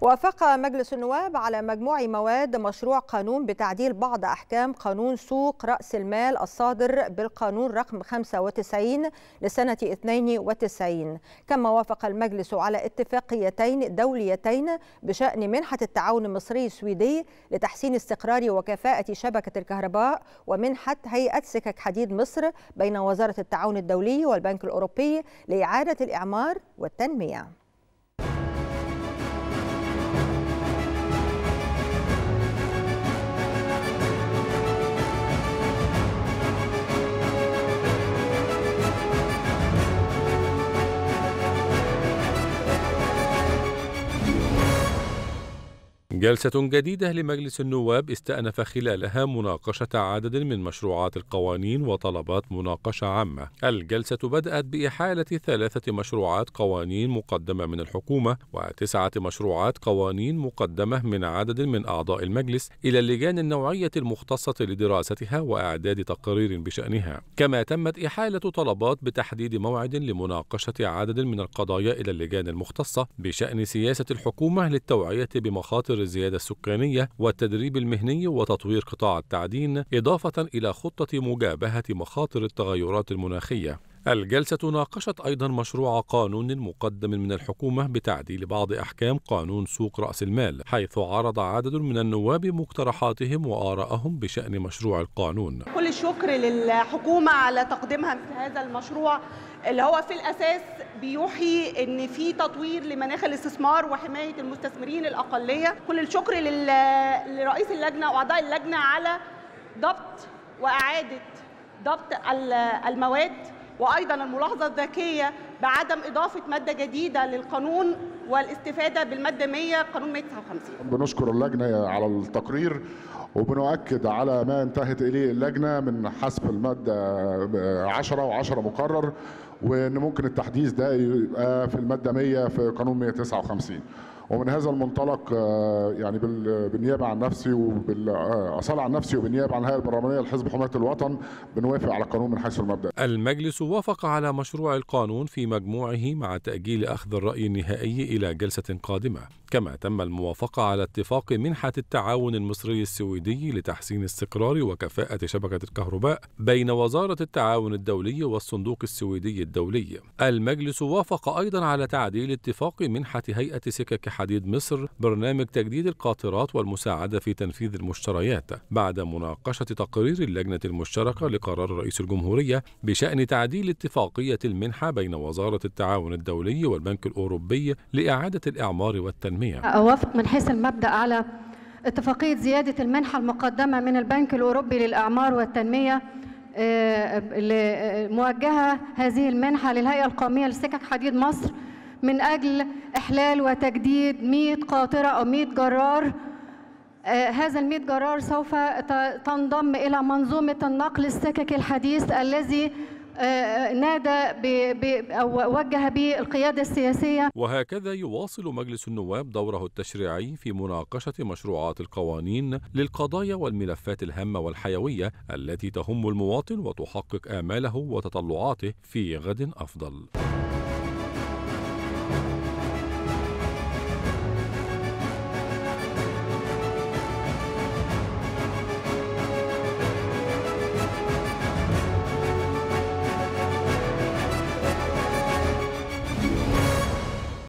وافق مجلس النواب على مجموع مواد مشروع قانون بتعديل بعض أحكام قانون سوق رأس المال الصادر بالقانون رقم 95 لسنة 92 كما وافق المجلس على اتفاقيتين دوليتين بشأن منحة التعاون المصري السويدي لتحسين استقرار وكفاءة شبكة الكهرباء ومنحة هيئة سكك حديد مصر بين وزارة التعاون الدولي والبنك الأوروبي لإعادة الإعمار والتنمية جلسة جديدة لمجلس النواب استأنف خلالها مناقشة عدد من مشروعات القوانين وطلبات مناقشة عامة. الجلسة بدأت بإحالة ثلاثة مشروعات قوانين مقدمة من الحكومة وتسعة مشروعات قوانين مقدمة من عدد من أعضاء المجلس إلى اللجان النوعية المختصة لدراستها وإعداد تقرير بشأنها. كما تمت إحالة طلبات بتحديد موعد لمناقشة عدد من القضايا إلى اللجان المختصة بشأن سياسة الحكومة للتوعية بمخاطر الزيادة السكانية والتدريب المهني وتطوير قطاع التعدين إضافة إلى خطة مجابهة مخاطر التغيرات المناخية الجلسة ناقشت أيضا مشروع قانون مقدم من الحكومة بتعديل بعض أحكام قانون سوق رأس المال حيث عرض عدد من النواب مقترحاتهم وآراءهم بشأن مشروع القانون كل الشكر للحكومة على تقديمها مثل هذا المشروع اللي هو في الأساس بيوحي ان في تطوير لمناخ الاستثمار وحمايه المستثمرين الاقليه كل الشكر لرئيس اللجنه واعضاء اللجنه على ضبط واعاده ضبط المواد وايضا الملاحظه الذكيه بعدم اضافه ماده جديده للقانون والاستفاده بالماده 100 قانون 159 بنشكر اللجنه على التقرير وبنؤكد على ما انتهت اليه اللجنه من حسب الماده 10 و10 مقرر وان ممكن التحديث ده يبقى في الماده 100 في قانون 159 ومن هذا المنطلق آه، يعني بالنيابه عن نفسي وبالاصاله آه، عن نفسي وبالنيابه عن الهيئه البرلمانيه لحزب حمايه الوطن بنوافق على القانون من حيث المبدا. المجلس وافق على مشروع القانون في مجموعه مع تاجيل اخذ الراي النهائي الى جلسه قادمه. كما تم الموافقة على اتفاق منحة التعاون المصري السويدي لتحسين استقرار وكفاءة شبكة الكهرباء بين وزارة التعاون الدولي والصندوق السويدي الدولي. المجلس وافق أيضا على تعديل اتفاق منحة هيئة سكك حديد مصر برنامج تجديد القاطرات والمساعدة في تنفيذ المشتريات بعد مناقشة تقرير اللجنة المشتركة لقرار رئيس الجمهورية بشأن تعديل اتفاقية المنحة بين وزارة التعاون الدولي والبنك الأوروبي لإعادة الإعمار والتنمية أوافق من حيث المبدأ على اتفاقية زيادة المنحة المقدمة من البنك الأوروبي للأعمار والتنمية آه، موجهة هذه المنحة للهيئة القومية لسكك حديد مصر من أجل إحلال وتجديد 100 قاطرة أو 100 جرار آه، هذا ال 100 جرار سوف تنضم إلى منظومة النقل السككي الحديث الذي آه، نادى ب أو وجه به القيادة السياسية وهكذا يواصل مجلس النواب دوره التشريعي في مناقشة مشروعات القوانين للقضايا والملفات الهامة والحيوية التي تهم المواطن وتحقق آماله وتطلعاته في غد أفضل